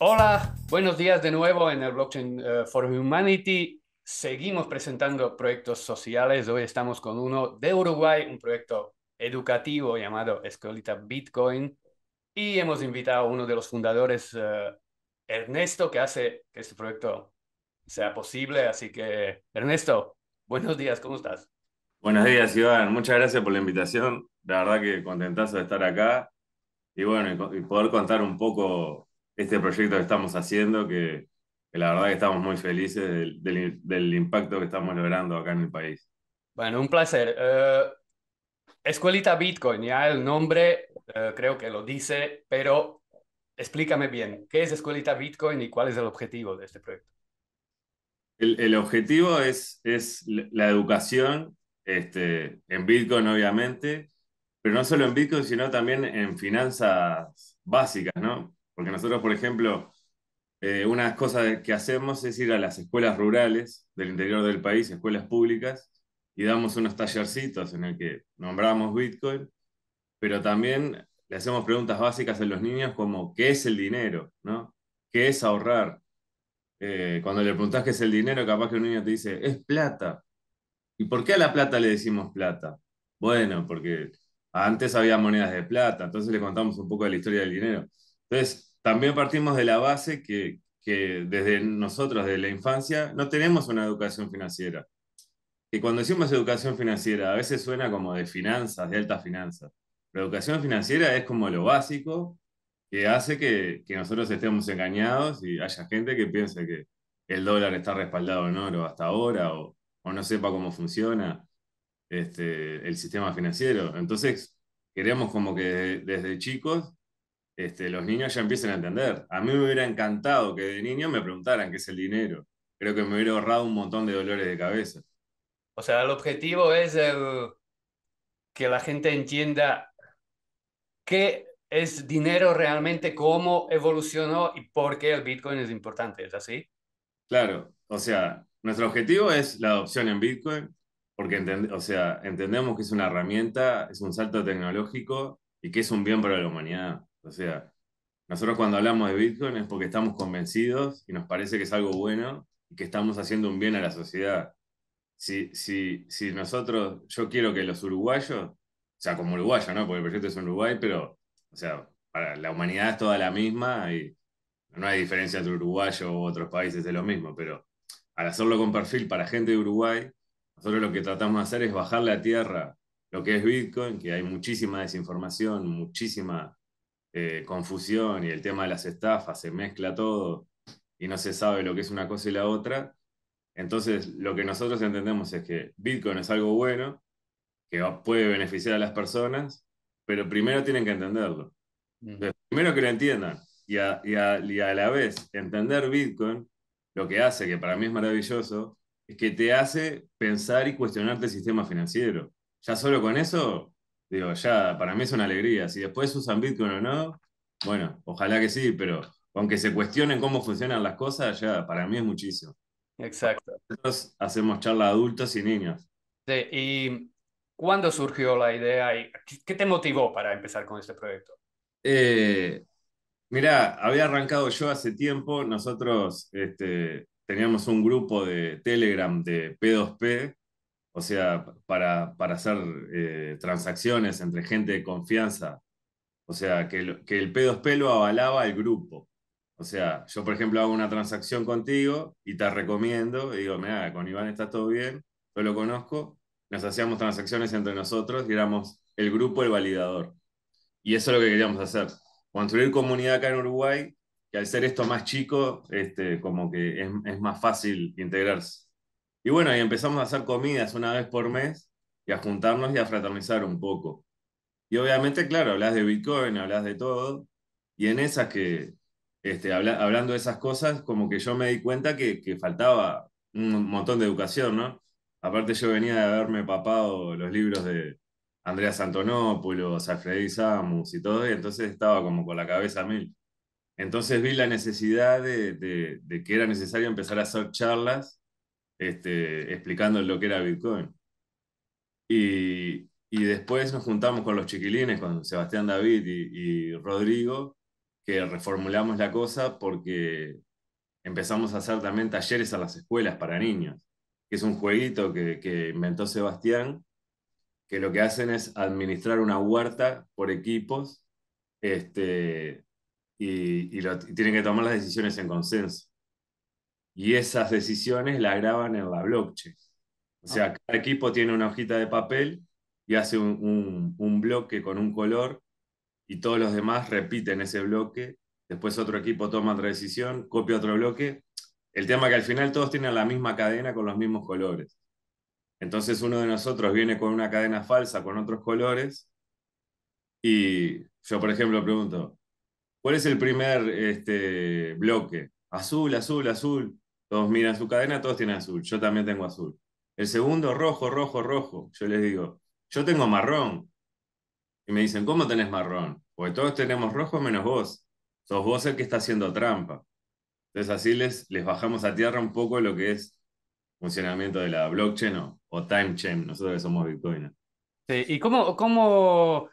Hola, buenos días de nuevo en el Blockchain eh, for Humanity. Seguimos presentando proyectos sociales. Hoy estamos con uno de Uruguay, un proyecto educativo llamado Escolita Bitcoin. Y hemos invitado a uno de los fundadores, eh, Ernesto, que hace que este proyecto sea posible. Así que, Ernesto, buenos días, ¿cómo estás? Buenos días, Iván. Muchas gracias por la invitación. La verdad que contentazo de estar acá y bueno, y poder contar un poco este proyecto que estamos haciendo, que, la verdad que estamos muy felices del, impacto que estamos logrando acá en el país. Bueno, un placer. Eh, Escuelita Bitcoin, ya el nombre eh, creo que lo dice, pero explícame bien, ¿qué es Escuelita Bitcoin y cuál es el objetivo de este proyecto? El, el objetivo es, es la educación este, en Bitcoin, obviamente, pero no solo en Bitcoin, sino también en finanzas básicas, ¿no? Porque nosotros, por ejemplo, eh, una de cosas que hacemos es ir a las escuelas rurales del interior del país, escuelas públicas, y damos unos tallercitos en el que nombramos Bitcoin, pero también le hacemos preguntas básicas a los niños como ¿qué es el dinero? ¿no? ¿Qué es ahorrar? Eh, cuando le preguntas qué es el dinero, capaz que un niño te dice, es plata. ¿Y por qué a la plata le decimos plata? Bueno, porque antes había monedas de plata, entonces le contamos un poco de la historia del dinero. Entonces, también partimos de la base que, desde nosotros, desde la infancia, no tenemos una educación financiera. Que cuando decimos educación financiera, a veces suena como de finanzas, de altas finanzas. Pero educación financiera es como lo básico que hace que, nosotros estemos engañados y haya gente que piense que el dólar está respaldado en oro hasta ahora o, no sepa cómo funciona este, el sistema financiero. Entonces, queremos como que desde chicos este, los niños ya empiecen a entender. A mí me hubiera encantado que de niño me preguntaran qué es el dinero. Creo que me hubiera ahorrado un montón de dolores de cabeza. O sea, el objetivo es que la gente entienda qué es dinero realmente, cómo evolucionó y por qué el Bitcoin es importante, ¿es así? Claro, o sea, nuestro objetivo es la adopción en Bitcoin, porque o sea, entendemos que es una herramienta, es un salto tecnológico y que es un bien para la humanidad. O sea, nosotros cuando hablamos de Bitcoin es porque estamos convencidos y nos parece que es algo bueno y que estamos haciendo un bien a la sociedad. Si, si, si nosotros, yo quiero que los uruguayos, o sea, como uruguayo, ¿no? Porque el proyecto es en Uruguay, pero, o sea, para la humanidad es toda la misma y no hay diferencia entre uruguayo u otros países, es lo mismo, pero al hacerlo con perfil para gente de Uruguay, nosotros lo que tratamos de hacer es bajarle a tierra lo que es Bitcoin, que hay muchísima desinformación, muchísima eh, confusión y el tema de las estafas, se mezcla todo y no se sabe lo que es una cosa y la otra. Entonces, lo que nosotros entendemos es que Bitcoin es algo bueno, que puede beneficiar a las personas, pero primero tienen que entenderlo. primero que lo entiendan y a, y, a, y a la vez entender Bitcoin, lo que hace, que para mí es maravilloso, es que te hace pensar y cuestionarte el sistema financiero. Ya solo con eso digo, ya, para mí es una alegría. Si después usan Bitcoin o no, bueno, ojalá que sí, pero aunque se cuestionen cómo funcionan las cosas, ya, para mí es muchísimo. Exacto. Nosotros hacemos charla adultos y niños. Sí, y ¿cuándo surgió la idea y qué te motivó para empezar con este proyecto? Eh, mirá, había arrancado yo hace tiempo, nosotros este, teníamos un grupo de Telegram de P2P, o sea, para, hacer eh, transacciones entre gente de confianza. O sea, que, el, que el P2P avalaba el grupo. O sea, yo por ejemplo hago una transacción contigo y te recomiendo, y digo, mira, con Iván está todo bien, yo lo conozco, nos hacíamos transacciones entre nosotros y éramos el grupo, el validador. Y eso es lo que queríamos hacer. Construir comunidad acá en Uruguay, que al ser esto más chico, este, como que es, es más fácil integrarse. Y bueno, y empezamos a hacer comidas una vez por mes y a juntarnos y a fraternizar un poco. Y obviamente, claro, hablas de Bitcoin, hablas de todo, y en esas que, este, hablando de esas cosas, como que yo me di cuenta que, faltaba un montón de educación, ¿no? Aparte yo venía de haberme papado los libros de Andrea Antonopoulos, Alfredi Samus y todo, y entonces estaba como con la cabeza a mil. Entonces vi la necesidad de, de que era necesario empezar a hacer charlas este, explicando lo que era Bitcoin. Y, después nos juntamos con los chiquilines, con Sebastián David y, Rodrigo, que reformulamos la cosa porque empezamos a hacer también talleres a las escuelas para niños, que es un jueguito que, inventó Sebastián, que lo que hacen es administrar una huerta por equipos este, y tienen que tomar las decisiones en consenso y esas decisiones las graban en la blockchain. O sea, cada equipo tiene una hojita de papel y hace un, bloque con un color y todos los demás repiten ese bloque. Después otro equipo toma otra decisión, copia otro bloque. El tema es que al final todos tienen la misma cadena con los mismos colores. Entonces uno de nosotros viene con una cadena falsa, con otros colores. Y yo, por ejemplo, pregunto, ¿cuál es el primer este, bloque? azul, azul, azul. Todos miran su cadena, todos tienen azul. Yo también tengo azul. El segundo, rojo, rojo, rojo. Yo les digo, yo tengo marrón. Y me dicen, ¿cómo tenés marrón? Porque todos tenemos rojo menos vos. Sos vos el que está haciendo trampa. Entonces así les, les bajamos a tierra un poco lo que es funcionamiento de la blockchain o, o time Nosotros somos Bitcoin. Sí, ¿y cómo, cómo,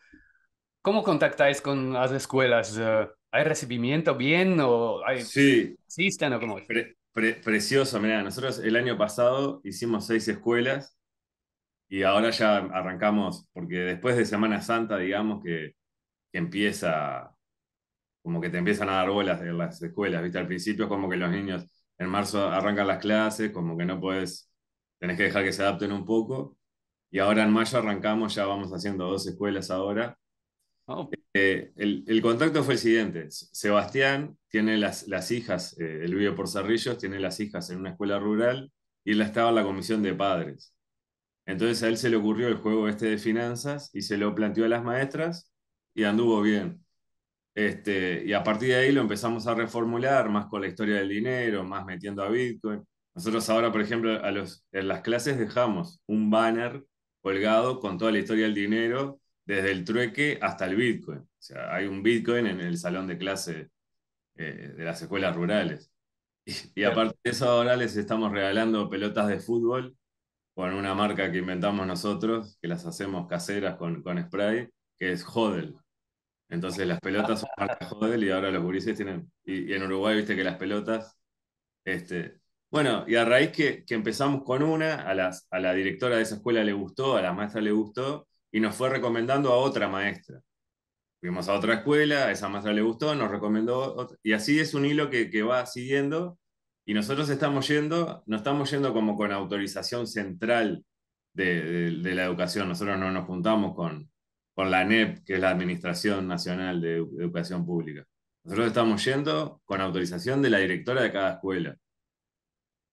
cómo contactáis con las escuelas? Eh, ¿Hay recibimiento bien o hay, sí. existen o cómo? precioso, mira, nosotros el año pasado hicimos seis escuelas y ahora ya arrancamos, porque después de Semana Santa, digamos, que, empieza, como que te empiezan a dar bolas en las escuelas, ¿viste? Al principio como que los niños en marzo arrancan las clases, como que no puedes, tenés que dejar que se adapten un poco. Y ahora en mayo arrancamos, ya vamos haciendo dos escuelas ahora. Eh, el, contacto fue el siguiente. Sebastián tiene las, las hijas, El eh, por Cerrillos, tiene las hijas en una escuela rural y él estaba en la comisión de padres. Entonces a él se le ocurrió el juego este de finanzas y se lo planteó a las maestras y anduvo bien. Este, y a partir de ahí lo empezamos a reformular, más con la historia del dinero, más metiendo a Bitcoin. Nosotros ahora, por ejemplo, a los, en las clases dejamos un banner colgado con toda la historia del dinero desde el trueque hasta el Bitcoin. O sea, hay un Bitcoin en el salón de clase eh, de las escuelas rurales. Y, aparte de eso, ahora les estamos regalando pelotas de fútbol con una marca que inventamos nosotros, que las hacemos caseras con, spray, que es Hodel. Entonces las pelotas son marca Hodel y ahora los gurises tienen... Y, en Uruguay, viste que las pelotas... Este, bueno, y a raíz que, empezamos con una, a, a la directora de esa escuela le gustó, a la maestra le gustó, y nos fue recomendando a otra maestra. Fuimos a otra escuela, a esa maestra le gustó, nos recomendó, otra, y así es un hilo que, que va siguiendo, y nosotros estamos yendo, no estamos yendo como con autorización central de, de, la educación. Nosotros no nos juntamos con, con la ANEP, que es la Administración Nacional de Educación Pública. Nosotros estamos yendo con autorización de la directora de cada escuela.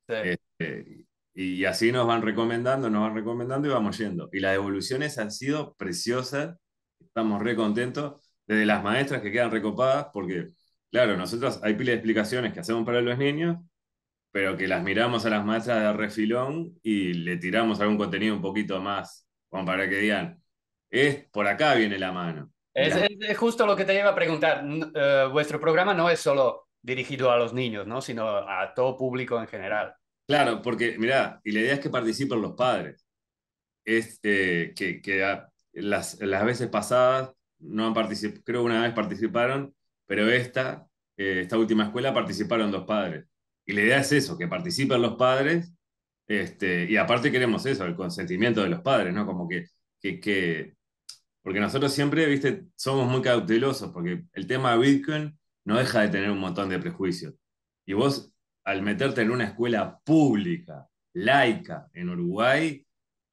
Sí. Este, y así nos van recomendando, nos van recomendando y vamos yendo. Y las evoluciones han sido preciosas, estamos re contentos, desde las maestras que quedan recopadas, porque, claro, nosotros hay pila de explicaciones que hacemos para los niños, pero que las miramos a las maestras de refilón y le tiramos algún contenido un poquito más, como para que digan, es por acá viene la mano. Es, justo lo que te iba a preguntar. Eh, vuestro programa no es solo dirigido a los niños, ¿no? sino a todo público en general. Claro, porque mira, y la idea es que participen los padres. Es este, que, las, veces pasadas no han creo que una vez participaron, pero esta, eh, esta última escuela participaron dos padres. Y la idea es eso, que participen los padres, este, y aparte queremos eso, el consentimiento de los padres, ¿no? Como que, que, que porque nosotros siempre, viste, somos muy cautelosos, porque el tema de Bitcoin no deja de tener un montón de prejuicios. Y vos al meterte en una escuela pública, laica, en Uruguay,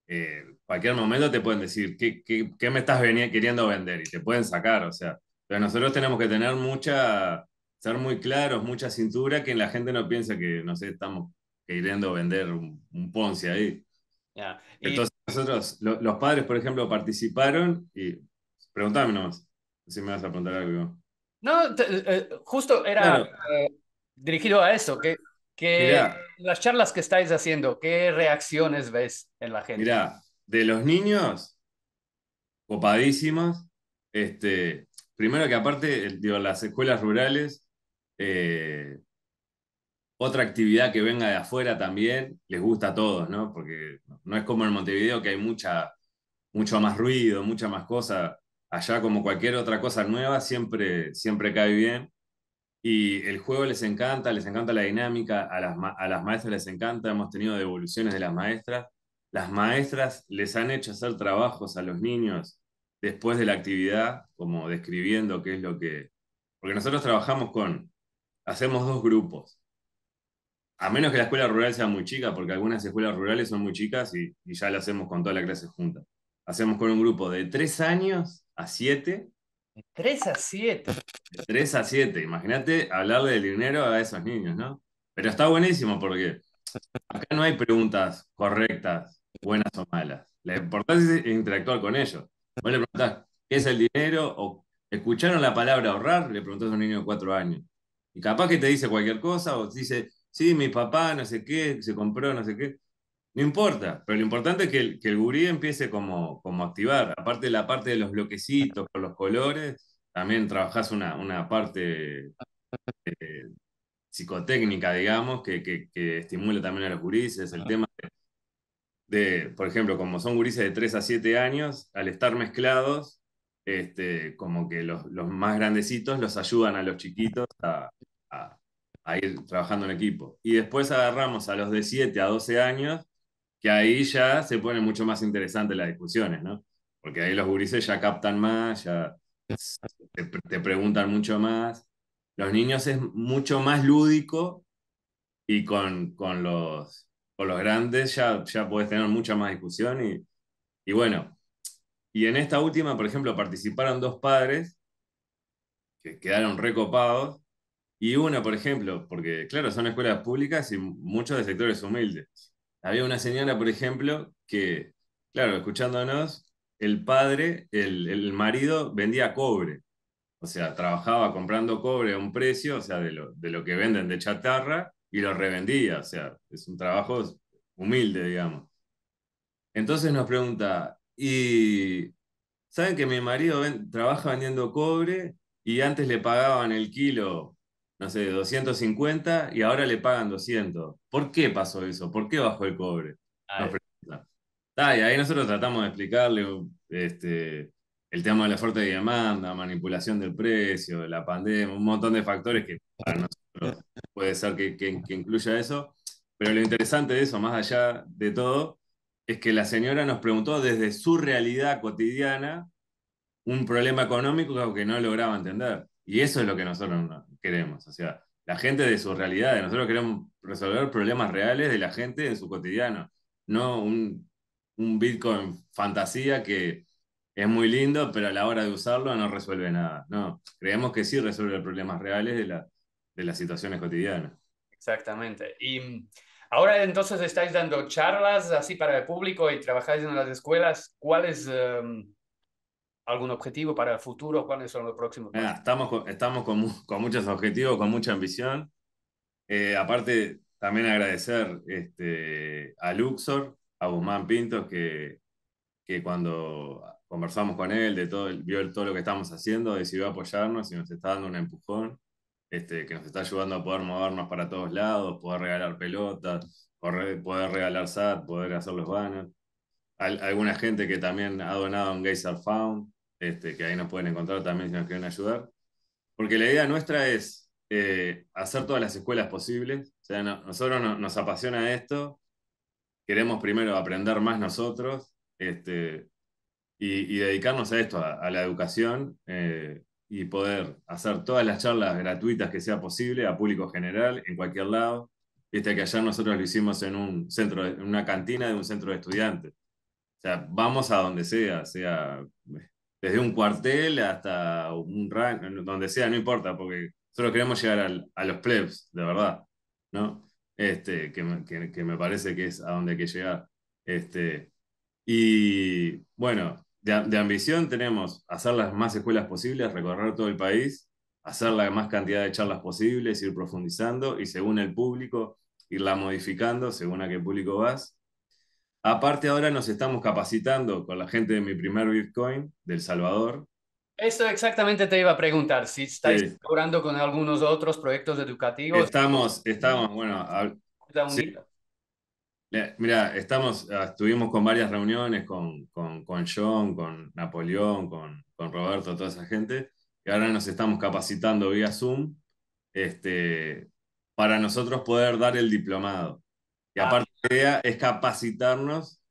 eh, cualquier momento te pueden decir, ¿qué, me estás queriendo vender? Y te pueden sacar, o sea. Pero nosotros tenemos que tener mucha, ser muy claros, mucha cintura, que la gente no piense que, no sé, estamos queriendo vender un, ponce ahí. Entonces nosotros, los padres, por ejemplo, participaron y preguntame nomás, si me vas a preguntar algo. No, eh, justo era... Eh, dirigido a eso, que, que las charlas que estáis haciendo, ¿qué reacciones ves en la gente? Mirá, de los niños, copadísimos, este, primero que aparte, las escuelas rurales, eh, otra actividad que venga de afuera también, les gusta a todos, ¿no? Porque no es como en Montevideo que hay mucha, mucho más ruido, mucha más cosa. Allá, como cualquier otra cosa nueva, siempre, siempre cae bien. Y el juego les encanta, les encanta la dinámica, a las, maestras les encanta, hemos tenido devoluciones de las maestras. Las maestras les han hecho hacer trabajos a los niños después de la actividad, como describiendo qué es lo que... Porque nosotros trabajamos con, hacemos dos grupos. A menos que la escuela rural sea muy chica, porque algunas escuelas rurales son muy chicas y, ya lo hacemos con toda la clase junta. Hacemos con un grupo de tres años a siete 3 a 7. 3 a 7, imagínate hablarle del dinero a esos niños, ¿no? Pero está buenísimo porque acá no hay preguntas correctas, buenas o malas. La importancia es interactuar con ellos. Vos le preguntás, ¿qué es el dinero? O escucharon la palabra ahorrar, le preguntás a un niño de 4 años. Y capaz que te dice cualquier cosa o dice, sí, mi papá, no sé qué, se compró, no sé qué. No importa, pero lo importante es que el, que gurí empiece como, como a activar. Aparte de la parte de los bloquecitos con los colores, también trabajás una, una parte eh, psicotécnica, digamos, que, estimula también a los gurises. El tema de, por ejemplo, como son gurises de 3 a 7 años, al estar mezclados, este, como que los, más grandecitos los ayudan a los chiquitos a, a ir trabajando en equipo. Y después agarramos a los de 7 a 12 años que ahí ya se pone mucho más interesante las discusiones, ¿no? Porque ahí los gurises ya captan más, ya te, preguntan mucho más. Los niños es mucho más lúdico y con, con, los, los grandes ya, ya puedes tener mucha más discusión. Y, y bueno, y en esta última, por ejemplo, participaron dos padres que quedaron recopados. Y uno, por ejemplo, porque claro, son escuelas públicas y muchos de sectores humildes había una señora, por ejemplo, que, claro, escuchándonos, el padre, el, marido vendía cobre. O sea, trabajaba comprando cobre a un precio, o sea, de lo, de lo que venden de chatarra y lo revendía. O sea, es un trabajo humilde, digamos. Entonces nos pregunta, ¿y saben que mi marido trabaja vendiendo cobre y antes le pagaban el kilo no sé, 250 y ahora le pagan 200. ¿Por qué pasó eso? ¿Por qué bajó el cobre? Ahí. y ahí nosotros tratamos de explicarle este, el tema de la fuerte demanda, manipulación del precio, la pandemia, un montón de factores que para nosotros puede ser que, incluya eso. Pero lo interesante de eso, más allá de todo, es que la señora nos preguntó desde su realidad cotidiana un problema económico que no lograba entender. Y eso es lo que nosotros queremos. O sea, la gente de su realidad. Nosotros queremos resolver problemas reales de la gente en su cotidiano, no un, Bitcoin fantasía que es muy lindo, pero a la hora de usarlo no resuelve nada. No, creemos que sí resuelve problemas reales de, la, de las situaciones cotidianas. Exactamente. Y mm, ahora entonces estáis dando charlas así para el público y trabajáis en las escuelas. ¿Cuál es... Em, algún objetivo para el futuro? ¿Cuáles son los próximos? estamos con, estamos con, con, muchos objetivos, con mucha ambición. Eh, aparte, también agradecer este, a Luxor, a Guzmán Pinto, que, que cuando conversamos con él, de todo, vio todo lo que estamos haciendo, decidió apoyarnos y nos está dando un empujón, este, que nos está ayudando a poder movernos para todos lados, poder regalar pelotas, poder regalar SAT, poder hacer los banners. alguna gente que también ha donado en Geyser Found, este, que ahí nos pueden encontrar también si nos quieren ayudar. Porque la idea nuestra es eh, hacer todas las escuelas posibles. O sea, nosotros nos apasiona esto, queremos primero aprender más nosotros este, y, dedicarnos a esto, a, la educación eh, y poder hacer todas las charlas gratuitas que sea posible a público general, en cualquier lado. este que ayer nosotros lo hicimos en un centro, en una cantina de un centro de estudiantes. O sea, vamos a donde sea, sea desde un cuartel hasta un rank, donde sea, no importa, porque solo queremos llegar a los plebs, de verdad, ¿no? Este, que, me, parece que es a donde hay que llegar. Este, y bueno, de, de, ambición tenemos hacer las más escuelas posibles, recorrer todo el país, hacer la más cantidad de charlas posibles, ir profundizando y según el público, irla modificando según a qué público vas. Aparte ahora nos estamos capacitando con la gente de mi primer Bitcoin, del Salvador. Eso exactamente te iba a preguntar, si estáis sí. con algunos otros proyectos educativos. Estamos, estamos, bueno, Mira, estamos, ah, estuvimos con varias reuniones con, con, con John, con Napoleón, con, con, Roberto, toda esa gente, y ahora nos estamos capacitando vía Zoom este, para nosotros poder dar el diplomado. Y ah, aparte idea es capacitarnos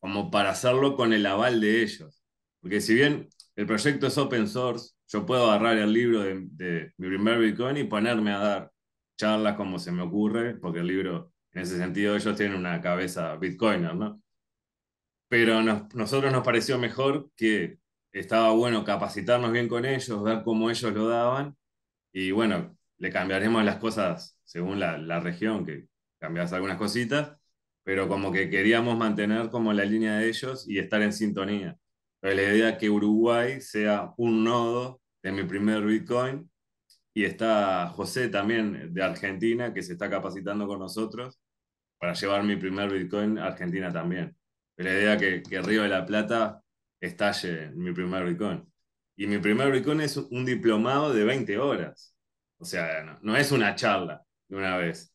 como para hacerlo con el aval de ellos. Porque si bien el proyecto es open source, yo puedo agarrar el libro de, mi primer Bitcoin y ponerme a dar charlas como se me ocurre, porque el libro, en ese sentido, ellos tienen una cabeza Bitcoiner, ¿no? Pero nos, nosotros nos pareció mejor que estaba bueno capacitarnos bien con ellos, ver cómo ellos lo daban, y bueno, le cambiaremos las cosas según la, la región, que cambias algunas cositas, pero como que queríamos mantener como la línea de ellos y estar en sintonía. Pero la idea es que Uruguay sea un nodo de mi primer Bitcoin y está José también de Argentina que se está capacitando con nosotros para llevar mi primer Bitcoin a Argentina también. Pero la idea es que, que Río de la Plata estalle mi primer Bitcoin. Y mi primer Bitcoin es un diplomado de 20 horas. O sea, no es una charla de una vez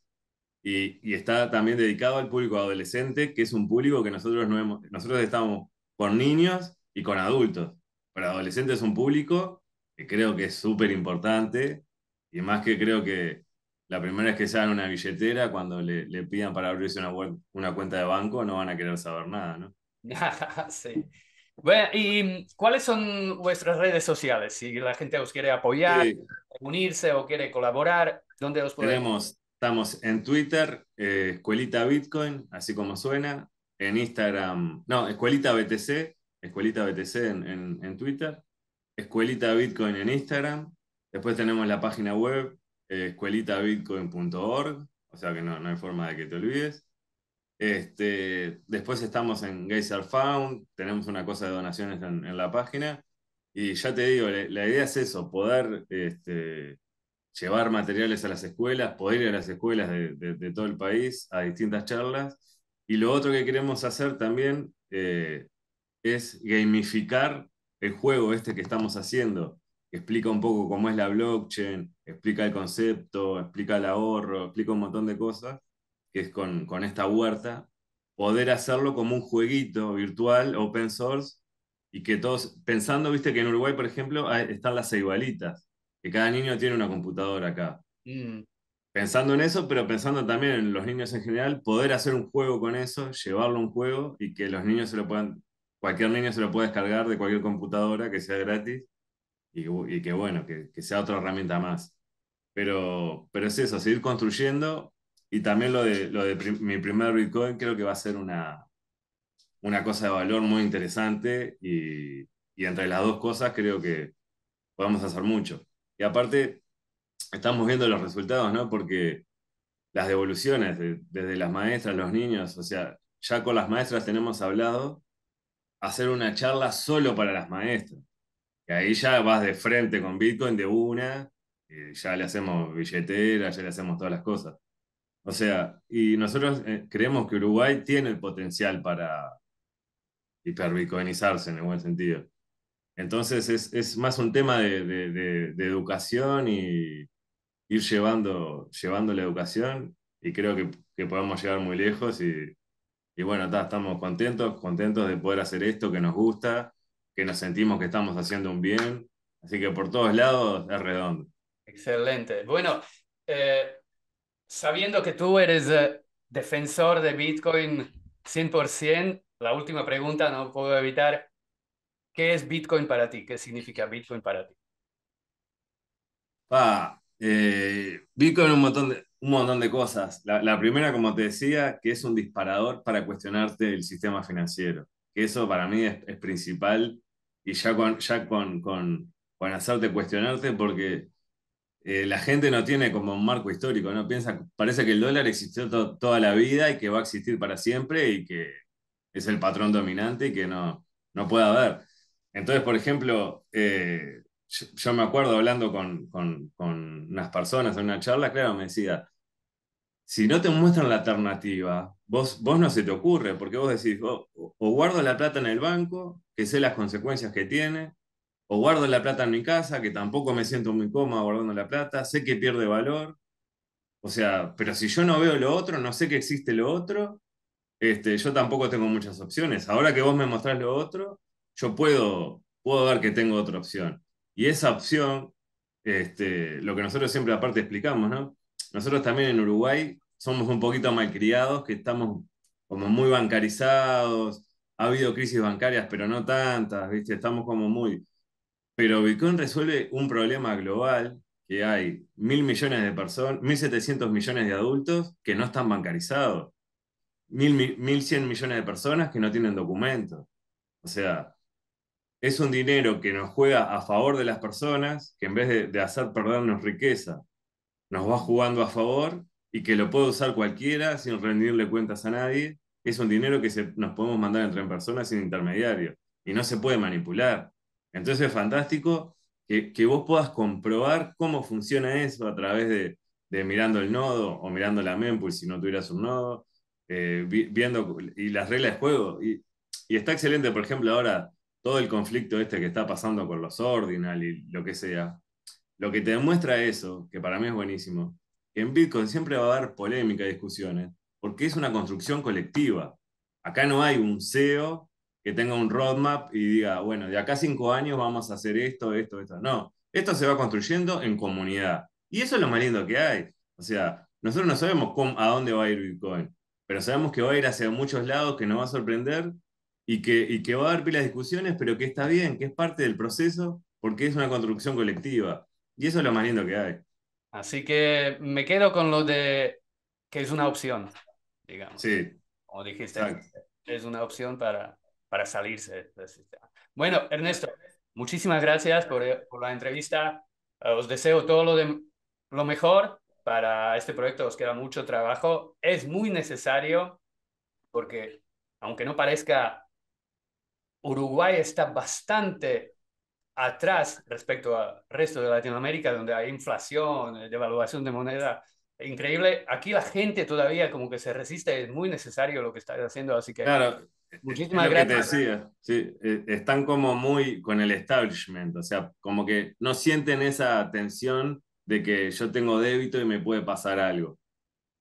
y, está también dedicado al público adolescente, que es un público que nosotros, no nosotros estamos con niños y con adultos. pero adolescentes es un público que creo que es súper importante y más que creo que la primera es que se una billetera, cuando le, pidan para abrirse una, una cuenta de banco, no van a querer saber nada, ¿no? sí. Bueno, ¿y cuáles son vuestras redes sociales? Si la gente os quiere apoyar, unirse o quiere colaborar, ¿dónde los podemos? Estamos en Twitter, eh, Escuelita Bitcoin, así como suena. En Instagram, no, Escuelita BTC, Escuelita BTC en, Twitter. Escuelita Bitcoin en Instagram. Después tenemos la página web, eh, escuelitabitcoin.org, o sea que no, hay forma de que te olvides. Este, después estamos en Geyser Found, tenemos una cosa de donaciones en, la página. Y ya te digo, la, idea es eso, poder este, llevar materiales a las escuelas, poder ir a las escuelas de, todo el país a distintas charlas. Y lo otro que queremos hacer también eh, es gamificar el juego este que estamos haciendo. Explica un poco cómo es la blockchain, explica el concepto, explica el ahorro, explica un montón de cosas, que es con, con esta huerta. Poder hacerlo como un jueguito virtual, open source, y que todos, pensando, viste que en Uruguay, por ejemplo, están las ceibalitas, cada niño tiene una computadora acá. Mm. Pensando en eso, pero pensando también en los niños en general, poder hacer un juego con eso, llevarlo a un juego y que los niños se lo puedan, cualquier niño se lo pueda descargar de cualquier computadora que sea gratis y, que bueno, que, sea otra herramienta más. Pero, pero es eso, seguir construyendo y también lo de, lo de mi primer Bitcoin creo que va a ser una, una cosa de valor muy interesante y, y entre las dos cosas creo que podemos hacer mucho. Y aparte, estamos viendo los resultados, ¿no? Porque las devoluciones, desde las maestras, los niños, o sea, ya con las maestras tenemos hablado hacer una charla solo para las maestras. Y ahí ya vas de frente con Bitcoin de una, ya le hacemos billetera, ya le hacemos todas las cosas. O sea, y nosotros eh, creemos que Uruguay tiene el potencial para hiperbitcoinizarse en el buen sentido. Entonces es, más un tema de, educación y ir llevando, llevando la educación y creo que, podemos llegar muy lejos y, y bueno, estamos contentos, contentos de poder hacer esto que nos gusta, que nos sentimos que estamos haciendo un bien. Así que por todos lados es redondo. Excelente. Bueno, eh, sabiendo que tú eres eh, defensor de Bitcoin 100%, la última pregunta no puedo evitar. ¿Qué es Bitcoin para ti? ¿Qué significa Bitcoin para ti? Ah, eh, Bitcoin un montón de, un montón de cosas. La, primera, como te decía, que es un disparador para cuestionarte el sistema financiero. Que eso para mí es, principal y ya con, ya con, con, hacerte cuestionarte porque eh, la gente no tiene como un marco histórico, ¿no? Piensa, parece que el dólar existió toda la vida y que va a existir para siempre y que es el patrón dominante y que no, no puede haber. Entonces, por ejemplo, eh, yo, me acuerdo hablando con, unas personas en una charla, claro, me decía, si no te muestran la alternativa, vos, vos no se te ocurre, porque vos decís, oh, o, guardo la plata en el banco, que sé las consecuencias que tiene, o guardo la plata en mi casa, que tampoco me siento muy cómodo guardando la plata, sé que pierde valor, o sea, pero si yo no veo lo otro, no sé que existe lo otro, este, yo tampoco tengo muchas opciones. Ahora que vos me mostrás lo otro, yo puedo, puedo ver que tengo otra opción. Y esa opción, este, lo que nosotros siempre aparte explicamos, ¿no? Nosotros también en Uruguay somos un poquito malcriados, que estamos como muy bancarizados, ha habido crisis bancarias, pero no tantas, ¿viste? Estamos como muy... Pero Bitcoin resuelve un problema global que hay mil millones de personas, 1.700 millones de adultos que no están bancarizados, Mil cien millones de personas que no tienen documentos. O sea, es un dinero que nos juega a favor de las personas, que en vez de, de, hacer perdernos riqueza, nos va jugando a favor y que lo puede usar cualquiera sin rendirle cuentas a nadie. Es un dinero que se, nos podemos mandar entre personas sin intermediario y no se puede manipular. Entonces es fantástico que, vos puedas comprobar cómo funciona eso a través de, mirando el nodo o mirando la mempool si no tuvieras un nodo, eh, viendo y las reglas de juego. Y, y está excelente, por ejemplo, ahora todo el conflicto este que está pasando con los ordinal y lo que sea, lo que te demuestra eso, que para mí es buenísimo, que en Bitcoin siempre va a haber polémica y discusiones, porque es una construcción colectiva. Acá no hay un CEO que tenga un roadmap y diga, bueno, de acá cinco años vamos a hacer esto, esto, esto. No, esto se va construyendo en comunidad. Y eso es lo más lindo que hay. O sea, nosotros no sabemos a dónde va a ir Bitcoin, pero sabemos que va a ir hacia muchos lados que nos va a sorprender y que, y que va a dar pilas de discusiones, pero que está bien, que es parte del proceso, porque es una construcción colectiva. Y eso es lo más lindo que hay. Así que me quedo con lo de que es una opción, digamos. Sí. Como dijiste, es una opción para, para salirse del este sistema. Bueno, Ernesto, muchísimas gracias por, por la entrevista. Eh, os deseo todo lo, de, lo mejor para este proyecto. Os queda mucho trabajo. Es muy necesario porque, aunque no parezca Uruguay está bastante atrás respecto al resto de Latinoamérica, donde hay inflación, eh, devaluación de moneda increíble. Aquí la gente todavía como que se resiste, es muy necesario lo que está haciendo, así que... Claro. Muchísimas gracias. E, están como muy con el establishment, o sea, como que no sienten esa tensión de que yo tengo débito y me puede pasar algo.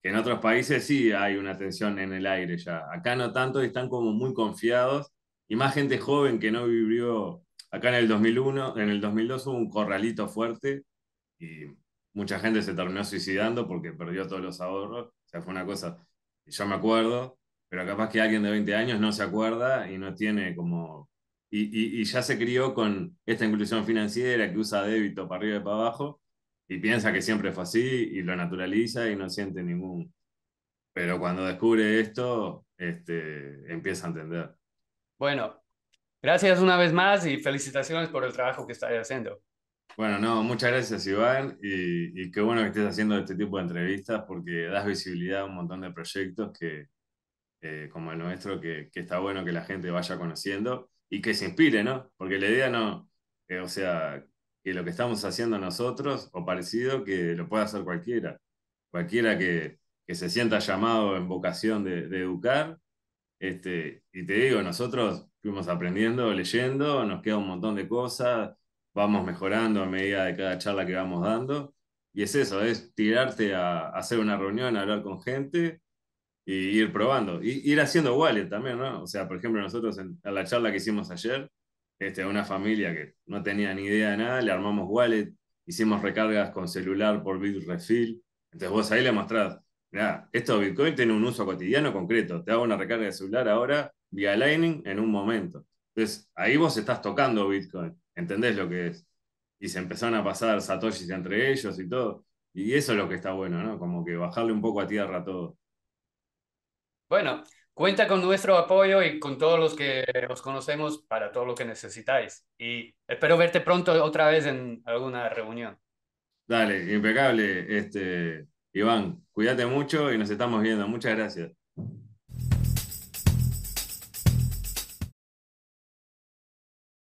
en otros países sí hay una tensión en el aire ya, acá no tanto y están como muy confiados y más gente joven que no vivió acá en el 2001, en el 2002 hubo un corralito fuerte y mucha gente se terminó suicidando porque perdió todos los ahorros. O sea, fue una cosa yo me acuerdo, pero capaz que alguien de 20 años no se acuerda y no tiene como... Y, y, y ya se crió con esta inclusión financiera que usa débito para arriba y para abajo y piensa que siempre fue así y lo naturaliza y no siente ningún... Pero cuando descubre esto, este, empieza a entender. Bueno, gracias una vez más y felicitaciones por el trabajo que estás haciendo. Bueno, no, muchas gracias Iván y, y, qué bueno que estés haciendo este tipo de entrevistas porque das visibilidad a un montón de proyectos que, eh, como el nuestro, que, está bueno que la gente vaya conociendo y que se inspire, ¿no? Porque la idea no, eh, o sea, que lo que estamos haciendo nosotros o parecido, que lo pueda hacer cualquiera, cualquiera que, se sienta llamado en vocación de educar este, y te digo, nosotros fuimos aprendiendo, leyendo, nos queda un montón de cosas, vamos mejorando a medida de cada charla que vamos dando. Y es eso, es tirarte a, hacer una reunión, hablar con gente y ir probando. Y ir haciendo wallet también, ¿no? O sea, por ejemplo, nosotros en, la charla que hicimos ayer, este, una familia que no tenía ni idea de nada, le armamos wallet, hicimos recargas con celular por Bitrefill. Entonces vos ahí le mostrás, esto de Bitcoin tiene un uso cotidiano concreto. Te hago una recarga de celular ahora vía Lightning en un momento. Entonces, ahí vos estás tocando Bitcoin. ¿Entendés lo que es? Y se empezaron a pasar satoshis entre ellos y todo. Y eso es lo que está bueno, ¿no? Como que bajarle un poco a tierra todo. Bueno, cuenta con nuestro apoyo y con todos los que os conocemos para todo lo que necesitáis. Y espero verte pronto otra vez en alguna reunión. Dale, impecable. Este, Iván, cuídate mucho y nos estamos viendo. Muchas gracias.